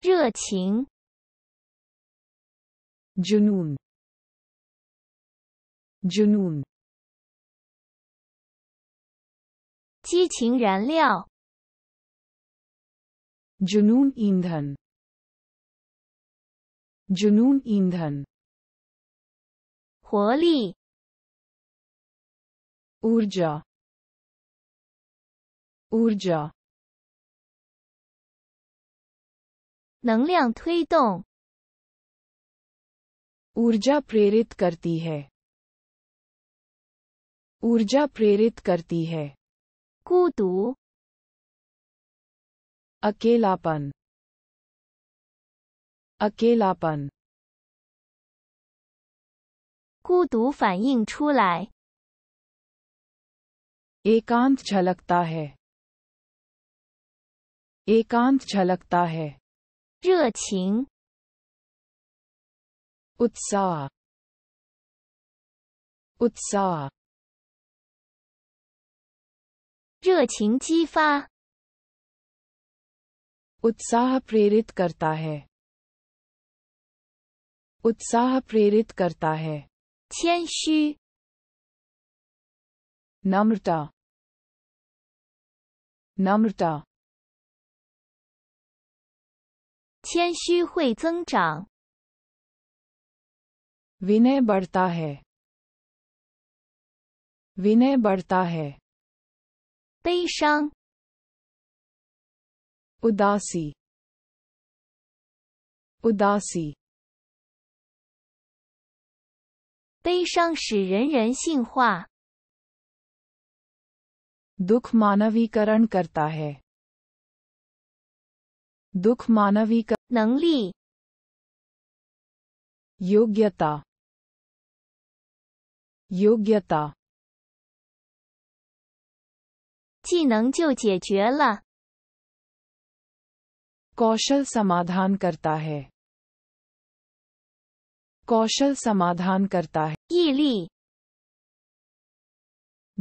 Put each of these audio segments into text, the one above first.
热情 Junoon. Junoon. 激情燃料 ج n و ن اندھن، ج o و ن ا ن د ھ n 活力 u r ژ a u r ژ a 能量推动。ऊर्जा प्रेरित करती है ऊर्जा प्रेरित करती है कूतु अकेलापन अकेलापन 孤独反映出来。एकांत झलकता है एकांत झलकता है 热情 उत्साह उत्साह 热情激发 उत्साह प्रेरित करता है उत्साह प्रेरित करता है 谦虚 नम्रता नम्रता 谦虚会增长。विनय बढ़ता है विनय बढ़ता है 悲伤 उदासी उदासी 悲伤使人人性化。दुख मानवीकरण करता है दुख मानवी का नंगली योग्यता योग्यता कौशल समाधान करता है कौशल समाधान करता है ईली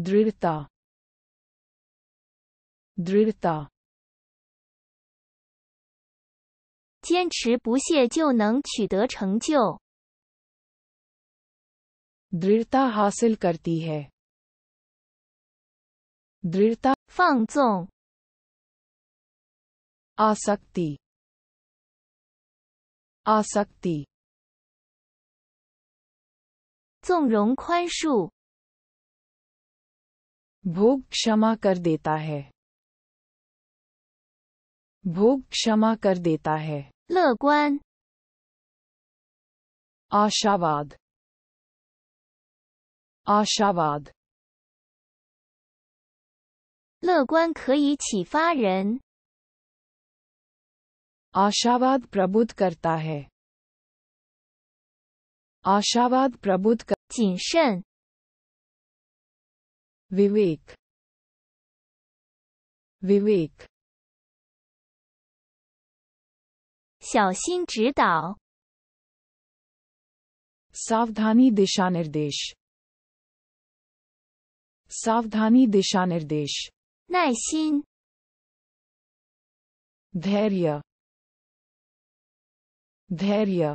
दृढ़ता दृढ़ता 坚持不懈就能取得成就。放纵。纵容宽恕。h e 乐观 आशावाद आशावाद 乐观可以启发人。आशावाद प्रबुद्ध करता है आशावाद प्रबुद्ध कर 谨慎 विवेक 小心指导。Savdhani दिशा निर्देश सावधानी दिशा निर्देश 耐心 धैर्य धैर्य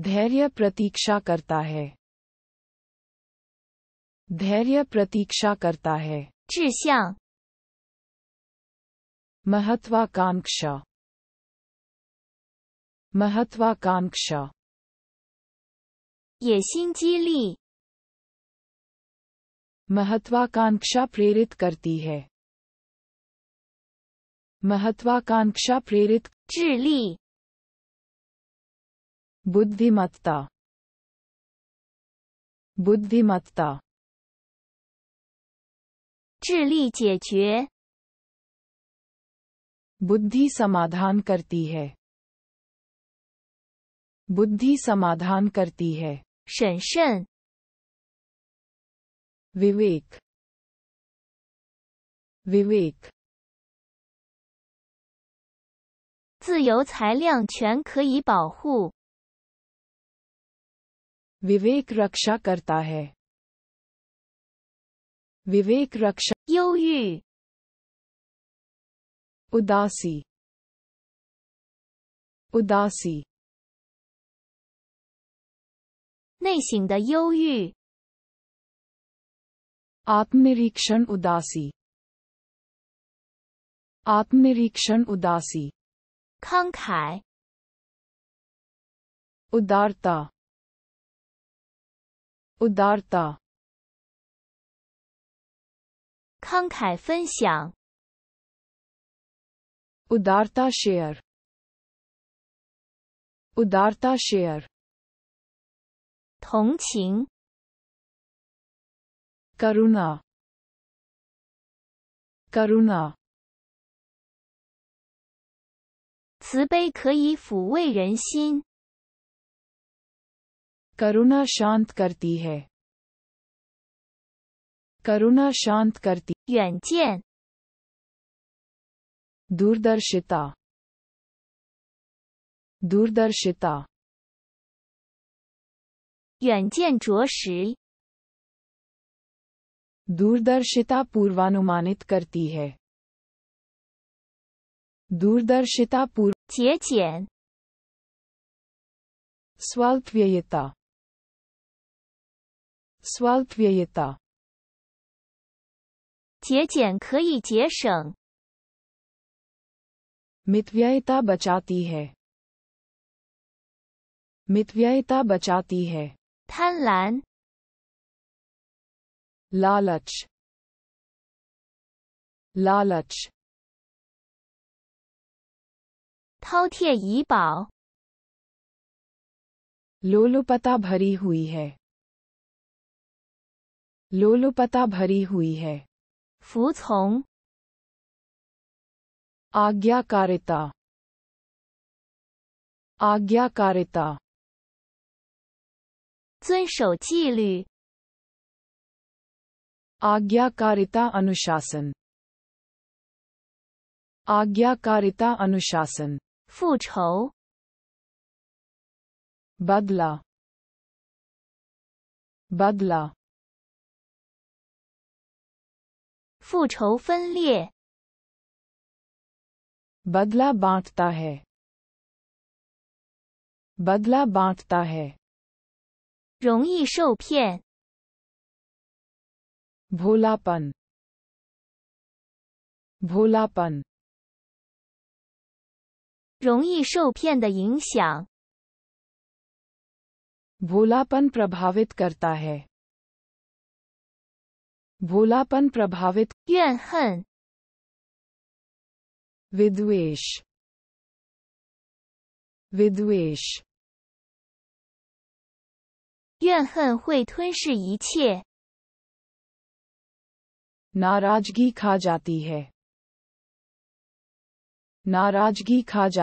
धैर्य प्रतीक्षा करता है धैर्य प्रतीक्षा करता है 志向 महत्वाकांक्षा महत्वाकांक्षा 野心激励 महत्वाकांक्षा प्रेरित करती है महत्वाकांक्षा प्रेरित 智力 बुद्धिमत्ता बुद्धिमत्ता 智力解决。智慧解决。谨慎。维维克。维维克。自由裁量权可以保护。维维克保护。विवेक रक्षा योगी उदासी उदासी आत्मनिरीक्षण उदासी आत्मनिरीक्षण उदासी खंखाय उदारता उदारता 慷慨分享。Udarta share. Udarta share. 同情。Karuna. ा a r u n a 慈悲可以抚慰人心。करुणा शांत करती है。करुणा शांत करती यंचियन दूरदर्शिता दूरदर्शिता 远见卓识 दूरदर्शिता पूर्वानुमानित करती है दूरदर्शिता पूर्व 节俭 स्वाल्व्ययता स्वाल्व्ययता 节俭可以节省。मितव्ययता बचाती है मितव्ययता बचाती है 贪婪 लालच लालच 饕餮怡宝 लोलुपता भरी हुई है लोलुपता भरी हुई है 服从。आज्ञाकारिता आज्ञाकारिता 遵守纪律。आज्ञाकारिता अनुशासन आज्ञाकारिता अनुशासन 复仇 बदला बदला 复仇分裂。बदला बांटता है बदला बांटता है 容易受骗 भोलापन भोलापन 容易受骗的影响 भोलापन प्रभावित करता है भोलापन प्रभावित विद्वेश विद्वेश नाराजगी खा जाती है नाराजगी खा जाती